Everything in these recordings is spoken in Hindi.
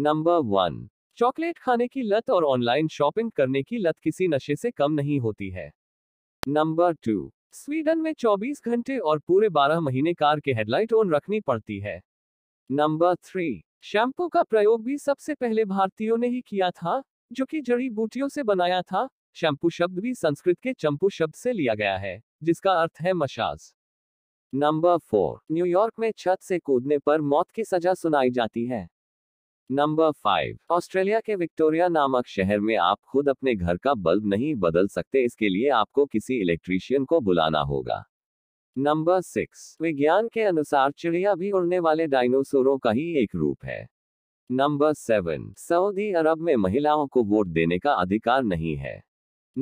नंबर वन चॉकलेट खाने की लत और ऑनलाइन शॉपिंग करने की लत किसी नशे से कम नहीं होती है नंबर टू स्वीडन में 24 घंटे और पूरे 12 महीने कार के हेडलाइट ऑन रखनी पड़ती है नंबर थ्री शैम्पू का प्रयोग भी सबसे पहले भारतीयों ने ही किया था जो कि जड़ी बूटियों से बनाया था शैम्पू शब्द भी संस्कृत के चंपू शब्द से लिया गया है जिसका अर्थ है मशाज नंबर फोर न्यूयॉर्क में छत से कूदने पर मौत की सजा सुनाई जाती है नंबर फाइव ऑस्ट्रेलिया के विक्टोरिया नामक शहर में आप खुद अपने घर का बल्ब नहीं बदल सकते इसके लिए आपको किसी इलेक्ट्रीशियन को बुलाना होगा नंबर सिक्स विज्ञान के अनुसार चिड़िया भी उड़ने वाले डायनोसोरों का ही एक रूप है नंबर सेवन सऊदी अरब में महिलाओं को वोट देने का अधिकार नहीं है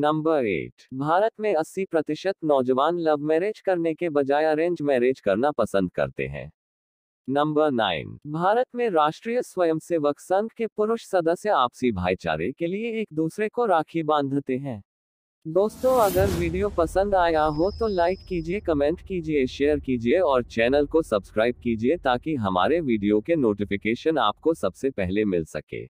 नंबर एट भारत में 80 प्रतिशत नौजवान लव मैरिज करने के बजाय अरेंज मैरिज करना पसंद करते हैं नंबर नाइन भारत में राष्ट्रीय स्वयंसेवक संघ के पुरुष सदस्य आपसी भाईचारे के लिए एक दूसरे को राखी बांधते हैं दोस्तों अगर वीडियो पसंद आया हो तो लाइक कीजिए कमेंट कीजिए शेयर कीजिए और चैनल को सब्सक्राइब कीजिए ताकि हमारे वीडियो के नोटिफिकेशन आपको सबसे पहले मिल सके